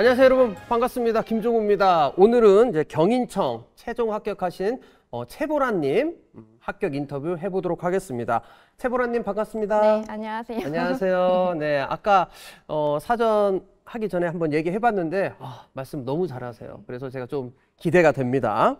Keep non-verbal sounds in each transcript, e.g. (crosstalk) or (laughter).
안녕하세요 여러분 반갑습니다 김종우입니다 오늘은 이제 경인청 최종 합격하신 어, 채보라님 합격 인터뷰 해보도록 하겠습니다 최보라님 반갑습니다 네 안녕하세요 안녕하세요 네 아까 어, 사전 하기 전에 한번 얘기해봤는데 아, 말씀 너무 잘하세요 그래서 제가 좀 기대가 됩니다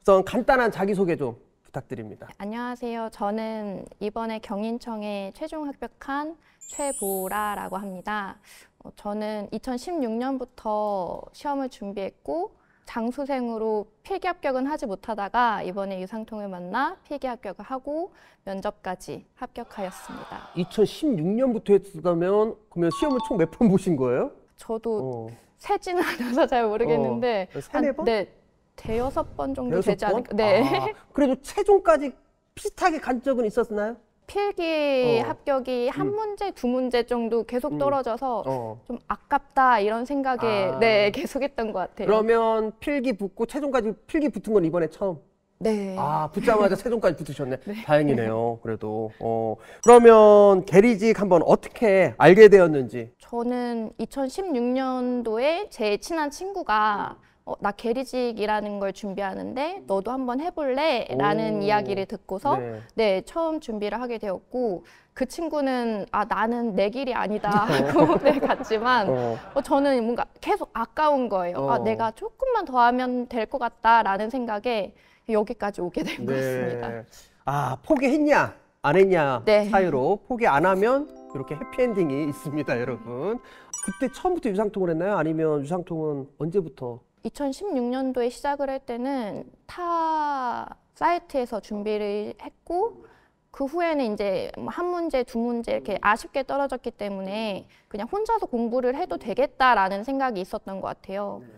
우선 간단한 자기소개 좀 부탁드립니다 안녕하세요 저는 이번에 경인청에 최종 합격한 최보라라고 합니다 어, 저는 2016년부터 시험을 준비했고 장수생으로 필기 합격은 하지 못하다가 이번에 유상통을 만나 필기 합격을 하고 면접까지 합격하였습니다. 2016년부터 했다면 그러면 시험을 총 몇 번 보신 거예요? 저도 어. 세지는 않아서 잘 모르겠는데 어. 세 네 번? 네, 대여섯 번 정도 대여섯 되지 번? 않을까. 네. 아, 그래도 최종까지 비슷하게 간 적은 있었나요? 필기 어. 합격이 한 음. 문제 두 문제 정도 계속 음. 떨어져서 어. 좀 아깝다 이런 생각에 아. 네 계속했던 것 같아요. 그러면 필기 붙고 최종까지 필기 붙은 건 이번에 처음. 네. 아 붙자마자 (laughs) 최종까지 붙으셨네. 네. 다행이네요. 그래도 어 그러면 게리직 한번 어떻게 알게 되었는지. 저는 2016년도에 제 친한 친구가 음. 어, 나 계리직이라는 걸 준비하는데 너도 한번 해볼래? 라는 오. 이야기를 듣고서 네. 네. 처음 준비를 하게 되었고 그 친구는 아 나는 내 길이 아니다 (laughs) 하고 (laughs) 네, 갔지만 어. 어, 저는 뭔가 계속 아까운 거예요. 아, 어. 아 내가 조금만 더 하면 될 것 같다라는 생각에 여기까지 오게 된것 네. 같습니다. 네. 아 포기했냐 안 했냐 네. 사이로 포기 안 하면 이렇게 해피엔딩이 있습니다, 여러분. 그때 처음부터 유상통을 했나요? 아니면 유상통은 언제부터 2016년도에 시작을 할 때는 타 사이트에서 준비를 했고 그 후에는 이제 한 문제, 두 문제 이렇게 아쉽게 떨어졌기 때문에 그냥 혼자서 공부를 해도 되겠다라는 생각이 있었던 것 같아요. 네.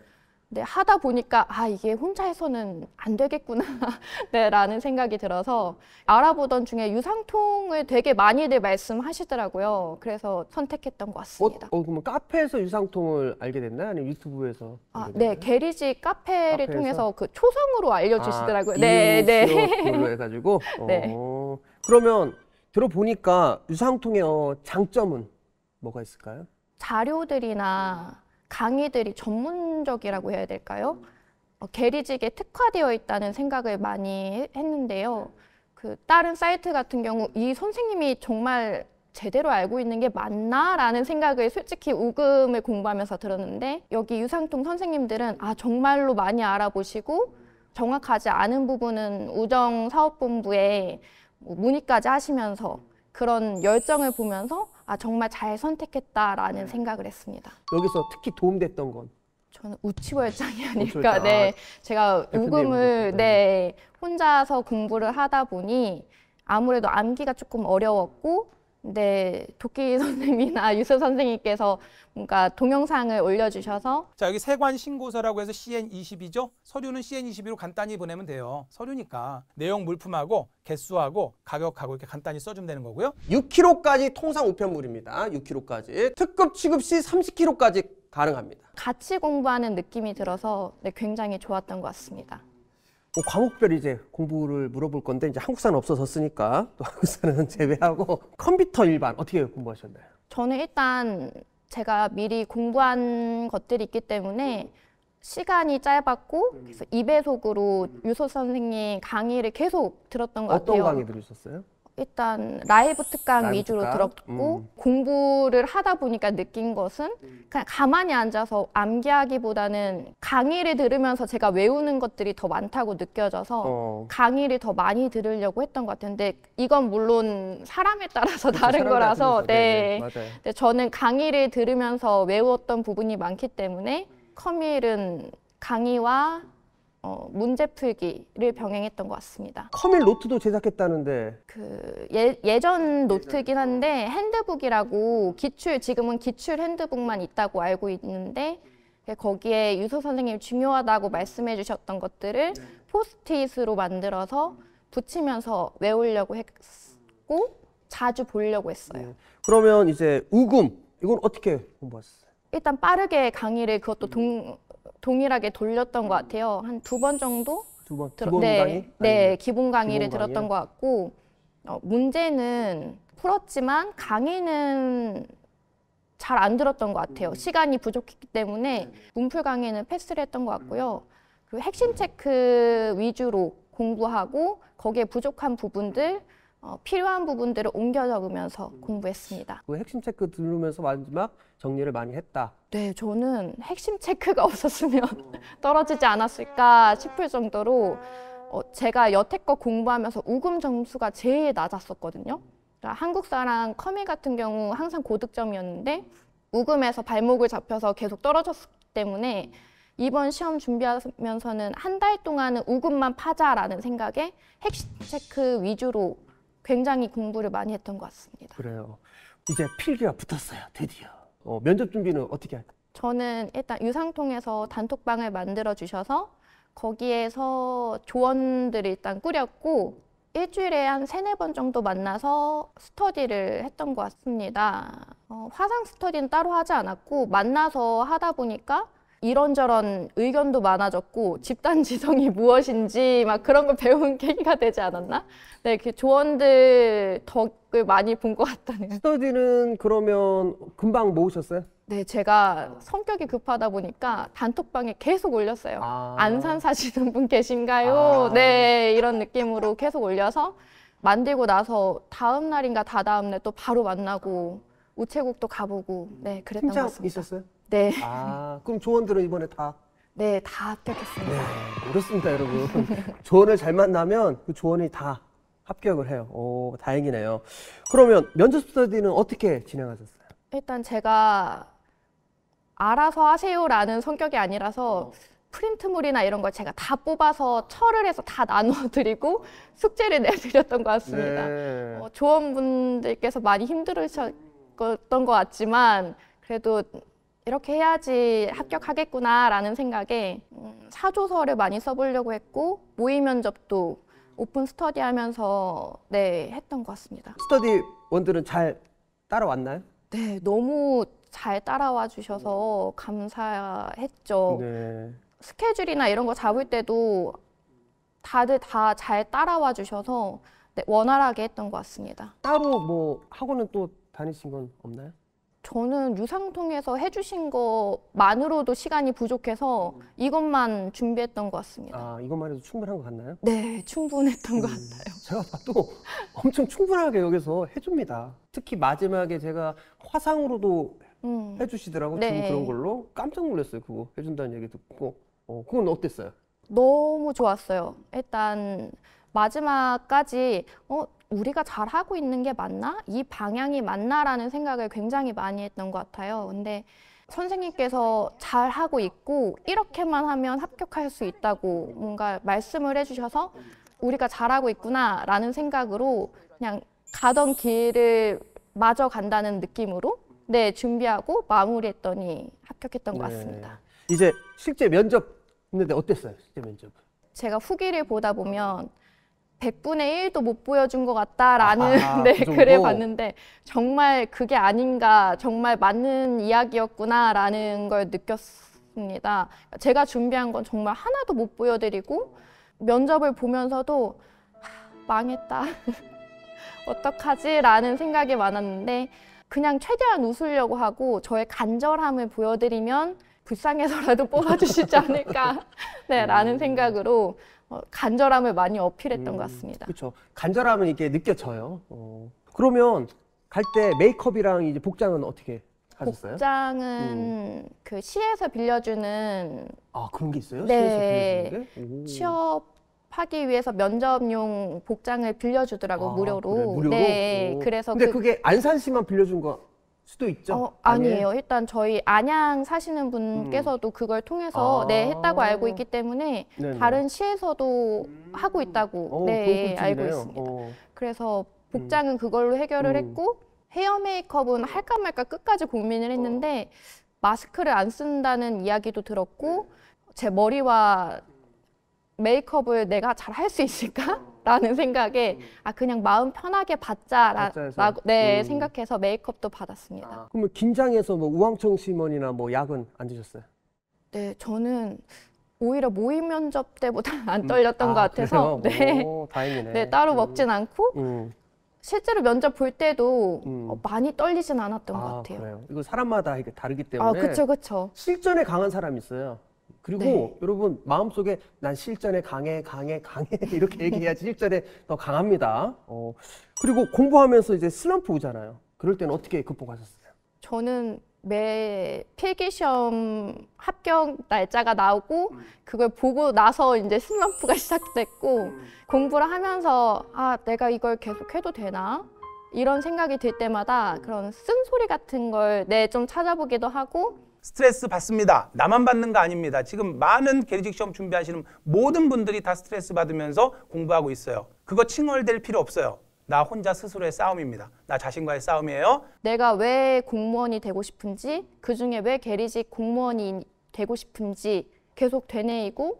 네, 하다 보니까 아 이게 혼자 해서는 안 되겠구나 (laughs) 네, 라는 생각이 들어서 알아보던 중에 유상통을 되게 많이들 말씀하시더라고요. 그래서 선택했던 것 어, 같습니다. 어, 어그면 카페에서 유상통을 알게 됐나요? 아니면 유튜브에서? 아, 네, 게리지 카페를 카페에서? 통해서 그 초성으로 알려주시더라고요. 아, 네, 네. (laughs) 그걸로 해가지고. 네. 어, 그러면 들어보니까 유상통의 어, 장점은 뭐가 있을까요? 자료들이나 강의들이 전문적이라고 해야 될까요? 어, 게리직에 특화되어 있다는 생각을 많이 했는데요. 그 다른 사이트 같은 경우 이 선생님이 정말 제대로 알고 있는 게 맞나? 라는 생각을 솔직히 우금을 공부하면서 들었는데 여기 유상통 선생님들은 아 정말로 많이 알아보시고 정확하지 않은 부분은 우정사업본부에 뭐 문의까지 하시면서 그런 열정을 보면서 아 정말 잘 선택했다라는 네. 생각을 했습니다. 여기서 특히 도움됐던 건 저는 우치월장이 아까 아, 네, 제가 f n 을네 혼자서 공부를 하다 보니 아무래도 암기가 조금 어려웠고 네, 도끼 (laughs) 선생님이나 유수 선생님께서 뭔가 동영상을 올려주셔서 자 여기 세관 신고서라고 해서 CN22죠? 서류는 CN22로 간단히 보내면 돼요. 서류니까 내용 물품하고 개수하고 가격하고 이렇게 간단히 써주면 되는 거고요. 6kg까지 통상 우편물입니다. 6kg까지 특급 취급 시 30kg까지 가능합니다. 같이 공부하는 느낌이 들어서 네, 굉장히 좋았던 것 같습니다. 뭐 과목별 이제 공부를 물어볼 건데 이제 한국사는 없어졌으니까 (laughs) 또 한국사는 제외하고 (laughs) 컴퓨터 일반 어떻게 공부하셨나요? 저는 일단 제가 미리 공부한 것들이 있기 때문에 시간이 짧았고 그래서 2배속으로 음. 유소 선생님 강의를 계속 들었던 것 어떤 같아요. 강의 들으셨어요? 일단 라이브 특강 라이브 위주로 특강? 들었고 음. 공부를 하다 보니까 느낀 것은 음. 그냥 가만히 앉아서 암기하기보다는 강의를 들으면서 제가 외우는 것들이 더 많다고 느껴져서 어. 강의를 더 많이 들으려고 했던 것 같은데 이건 물론 사람에 따라서 그렇 다른 거라서 네. 네. 네. 네. 저는 강의를 들으면서 외웠던 부분이 많기 때문에 커밀은 강의와 어, 문제 풀기를 병행했던 것 같습니다. 커밀 노트도 제작했다는데 그 예, 예전 노트긴 한데 핸드북이라고 기출 지금은 기출 핸드북만 있다고 알고 있는데 거기에 유소 선생님 중요하다고 말씀해 주셨던 것들을 네. 포스트잇으로 만들어서 붙이면서 외우려고 했고 자주 보려고 했어요. 네. 그러면 이제 우금 이건 어떻게 공부했어요? 일단 빠르게 강의를 그것도 동, 동일하게 돌렸던 것 같아요. 한 두 번 정도 두 번, 들어, 기본 네, 강의? 네, 기본 강의를 기본 들었던 것 같고 어, 문제는 풀었지만 강의는 잘 안 들었던 것 같아요. 음. 시간이 부족했기 때문에 네. 문풀 강의는 패스를 했던 것 음. 같고요. 그리고 핵심 체크 위주로 공부하고 거기에 부족한 부분들 어, 필요한 부분들을 옮겨 적으면서 음. 공부했습니다. 그 핵심 체크 누르면서 마지막 정리를 많이 했다. 네, 저는 핵심 체크가 (laughs) 없었으면 어. 떨어지지 않았을까 싶을 정도로 어, 제가 여태껏 공부하면서 우금 점수가 제일 낮았었거든요. 그러니까 한국사랑 커밀 같은 경우 항상 고득점이었는데 우금에서 발목을 잡혀서 계속 떨어졌기 때문에 이번 시험 준비하면서는 한 달 동안은 우금만 파자라는 생각에 핵심 체크 위주로 굉장히 공부를 많이 했던 것 같습니다. 그래요. 이제 필기가 붙었어요. 드디어. 어, 면접 준비는 어떻게 할까? 저는 일단 유상통에서 단톡방을 만들어 주셔서 거기에서 조언들을 일단 꾸렸고 일주일에 한 세네 번 정도 만나서 스터디를 했던 것 같습니다. 어, 화상 스터디는 따로 하지 않았고 만나서 하다 보니까 이런저런 의견도 많아졌고 집단 지성이 (laughs) 무엇인지 막 그런 걸 배운 (laughs) 계기가 되지 않았나? 네, 그 조언들 덕을 많이 본 것같다는요 스터디는 그러면 금방 모으셨어요? 네, 제가 성격이 급하다 보니까 단톡방에 계속 올렸어요. 아... 안산 사시는 분 계신가요? 아... 네, 이런 느낌으로 계속 올려서 만들고 나서 다음 날인가 다다음 날 또 바로 만나고 우체국도 가보고 네, 그랬던 것 같습니다. 있었어요? 네. 아, 그럼 조언들은 이번에 다? 네, 다 합격했습니다. 네, 그렇습니다, 여러분. (laughs) 조언을 잘 만나면 그 조언이 다 합격을 해요. 오, 다행이네요. 그러면 면접 스터디는 어떻게 진행하셨어요? 일단 제가 알아서 하세요라는 성격이 아니라서 프린트물이나 이런 걸 제가 다 뽑아서 철을 해서 다 나눠드리고 숙제를 내드렸던 것 같습니다. 네. 어, 조원분들께서 많이 힘들으셨던 것 같지만 그래도 이렇게 해야지 합격하겠구나라는 생각에 음, 사조서를 많이 써보려고 했고 모의 면접도 오픈 스터디 하면서 네 했던 것 같습니다. 스터디 원들은 잘 따라왔나요? 네, 너무 잘 따라와 주셔서 감사했죠. 네. 스케줄이나 이런 거 잡을 때도 다들 다 잘 따라와 주셔서 네, 원활하게 했던 것 같습니다. 따로 뭐 학원은 또 다니신 건 없나요? 저는 유상통에서 해주신 것만으로도 시간이 부족해서 음. 이것만 준비했던 것 같습니다. 아, 이것만 해도 충분한 것 같나요? 네, 충분했던 것 음. 같아요. (laughs) 제가 봐도 엄청 충분하게 여기서 해줍니다. 특히 마지막에 제가 화상으로도 음. 해주시더라고 네. 그런 걸로 깜짝 놀랐어요. 그거 해준다는 얘기 듣고 어, 그건 어땠어요? 너무 좋았어요. 일단 마지막까지 어, 우리가 잘 하고 있는 게 맞나? 이 방향이 맞나라는 생각을 굉장히 많이 했던 것 같아요. 근데 선생님께서 잘 하고 있고 이렇게만 하면 합격할 수 있다고 뭔가 말씀을 해주셔서 우리가 잘하고 있구나라는 생각으로 그냥 가던 길을 마저 간다는 느낌으로 네 준비하고 마무리했더니 합격했던 것 네. 같습니다. 네. 이제 실제 면접 했는데 어땠어요? 실제 면접? 제가 후기를 보다 보면 100분의 1도 못 보여준 것 같다라는 아, (laughs) 네, 그 글을 봤는데 정말 그게 아닌가 정말 맞는 이야기였구나라는 걸 느꼈습니다. 그러니까 제가 준비한 건 정말 하나도 못 보여드리고 면접을 보면서도 망했다. (laughs) 어떡하지? 라는 생각이 많았는데 그냥 최대한 웃으려고 하고 저의 간절함을 보여드리면 불쌍해서라도 (laughs) 뽑아주시지 않을까 네, 라는 음. 생각으로 어, 간절함을 많이 어필했던 음, 것 같습니다. 그렇죠. 간절함은 이게 렇 느껴져요. 어. 그러면 갈 때 메이크업이랑 이제 복장은 어떻게 하셨어요? 복장은 음. 그 시에서 빌려주는 아 그런 게 있어요? 네. 시에서 빌려주는 게? 오. 취업 하기 위해서 면접용 복장을 빌려주더라고 아, 무료로. 그래, 무료로. 네, 오. 그래서 근데 그, 그게 안산 씨만 빌려준 거 수도 있죠. 어, 아니에요. 네. 아니에요. 일단 저희 안양 사시는 분께서도 음. 그걸 통해서 아. 네 했다고 알고 있기 때문에 네네. 다른 시에서도 음. 하고 있다고 오, 어, 네 알고 있습니다. 어. 그래서 음. 복장은 그걸로 해결을 음. 했고 헤어 메이크업은 할까 말까 끝까지 고민을 어. 했는데 마스크를 안 쓴다는 이야기도 들었고 네. 제 머리와 메이크업을 내가 잘 할 수 있을까? 어. 라는 (laughs) 생각에 음. 아 그냥 마음 편하게 받자라고 네 음. 생각해서 메이크업도 받았습니다. 아, 그러면 긴장해서 뭐 우황청 심원이나 뭐 약은 안 드셨어요? 네 저는 오히려 모의 면접 때보다 (laughs) 안 음. 떨렸던 음. 아, 것 같아서 (laughs) 네. 오, 네 따로 음. 먹진 않고 음. 실제로 면접 볼 때도 음. 어, 많이 떨리진 않았던 아, 것 같아요. 그래요. 이거 사람마다 다르기 아, 때문에. 아, 그렇죠, 그렇죠. 실전에 강한 사람이 있어요. 그리고 네. 여러분 마음속에 난 실전에 강해 강해 강해 (laughs) 이렇게 얘기해야지 실전에 더 강합니다. 어, 그리고 공부하면서 이제 슬럼프 오잖아요. 그럴 때는 어떻게 극복하셨어요? 저는 매 필기시험 합격 날짜가 나오고 음. 그걸 보고 나서 이제 슬럼프가 (laughs) 시작됐고 음. 공부를 하면서 아 내가 이걸 계속 해도 되나 이런 생각이 들 때마다 그런 쓴소리 같은 걸 내 좀 찾아보기도 하고 스트레스 받습니다. 나만 받는 거 아닙니다. 지금 많은 개리직 시험 준비하시는 모든 분들이 다 스트레스 받으면서 공부하고 있어요. 그거 칭얼댈 필요 없어요. 나 혼자 스스로의 싸움입니다. 나 자신과의 싸움이에요. 내가 왜 공무원이 되고 싶은지 그중에 왜 게리직 공무원이 되고 싶은지 계속 되뇌이고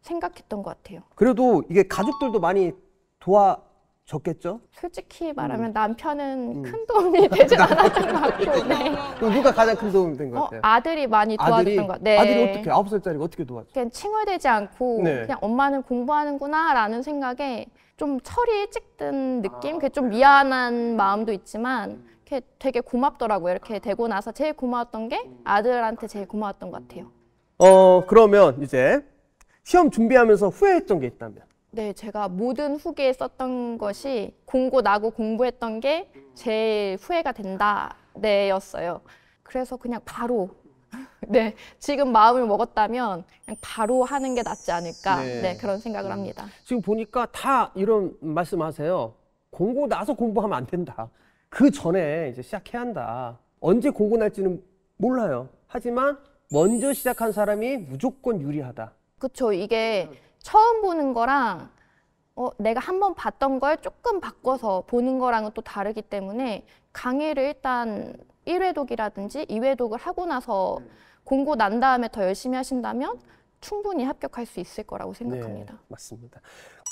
생각했던 것 같아요. 그래도 이게 가족들도 많이 도와 적겠죠? 솔직히 음. 말하면 음. 남편은 음. 큰 도움이 (laughs) 되진 않았던 것 같고 네. 그럼 누가 가장 큰 도움이 된것 어, 같아요? 어, 아들이 많이 도와줬던 것 같아요 네. 아들이 어떻게 아홉 살짜리가 어떻게 도와줘? 그냥 칭얼대지 않고 네. 그냥 엄마는 공부하는구나 라는 생각에 좀 철이 찍든 느낌? 아, 그게 좀 네. 미안한 마음도 있지만 이게 음. 되게 고맙더라고요 이렇게 되고 나서 제일 고마웠던 게 음. 아들한테 제일 고마웠던 것 같아요 어 그러면 이제 시험 준비하면서 후회했던 게 있다면 네, 제가 모든 후기에 썼던 것이 공고 나고 공부했던 게 제일 후회가 된다. 네였어요. 그래서 그냥 바로 (laughs) 네 지금 마음을 먹었다면 그냥 바로 하는 게 낫지 않을까 네, 네 그런 생각을 음. 합니다. 지금 보니까 다 이런 말씀하세요. 공고 나서 공부하면 안 된다. 그 전에 이제 시작해야 한다. 언제 공고 날지는 몰라요. 하지만 먼저 시작한 사람이 무조건 유리하다. 그렇죠. 이게 처음 보는 거랑 어, 내가 한 번 봤던 걸 조금 바꿔서 보는 거랑은 또 다르기 때문에 강의를 일단 1회독이라든지 2회독을 하고 나서 네. 공고 난 다음에 더 열심히 하신다면 충분히 합격할 수 있을 거라고 네, 생각합니다. 네, 맞습니다.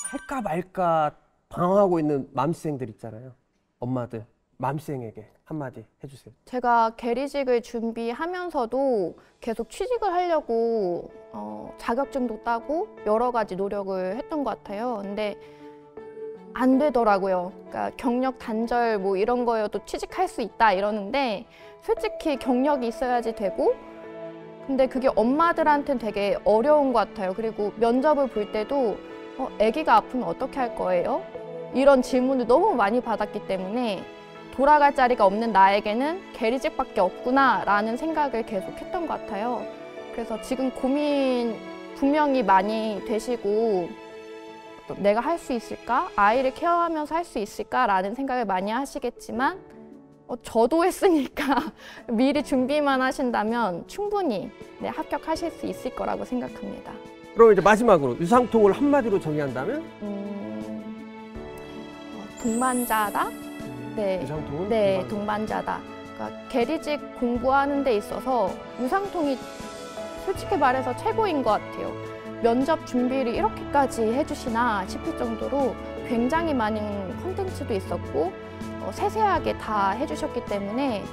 할까 말까 방황하고 있는 맘생들 있잖아요. 엄마들. 맘생에게 한마디 해주세요. 제가 계리직을 준비하면서도 계속 취직을 하려고 어, 자격증도 따고 여러 가지 노력을 했던 것 같아요. 근데 안 되더라고요. 그러니까 경력 단절 뭐 이런 거여도 취직할 수 있다 이러는데 솔직히 경력이 있어야지 되고 근데 그게 엄마들한테는 되게 어려운 것 같아요. 그리고 면접을 볼 때도 어, 아기가 아프면 어떻게 할 거예요? 이런 질문을 너무 많이 받았기 때문에 돌아갈 자리가 없는 나에게는 게리집밖에 없구나 라는 생각을 계속 했던 것 같아요. 그래서 지금 고민 분명히 많이 되시고 내가 할 수 있을까? 아이를 케어하면서 할 수 있을까? 라는 생각을 많이 하시겠지만 어, 저도 했으니까 (laughs) 미리 준비만 하신다면 충분히 네, 합격하실 수 있을 거라고 생각합니다. 그럼 이제 마지막으로 유상통을 한마디로 정의한다면? 음, 어, 동반자다? 네. 유상통은 네, 동반자다. 그러니까 계리직 공부하는 데 있어서 유상통이 솔직히 말해서 최고인 것 같아요. 면접 준비를 이렇게까지 해주시나 싶을 정도로 굉장히 많은 콘텐츠도 있었고 어, 세세하게 다 해주셨기 때문에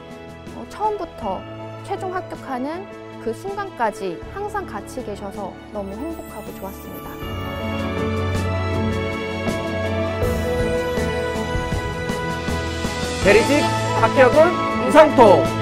어, 처음부터 최종 합격하는 그 순간까지 항상 같이 계셔서 너무 행복하고 좋았습니다. 대리직 박혁은 이상통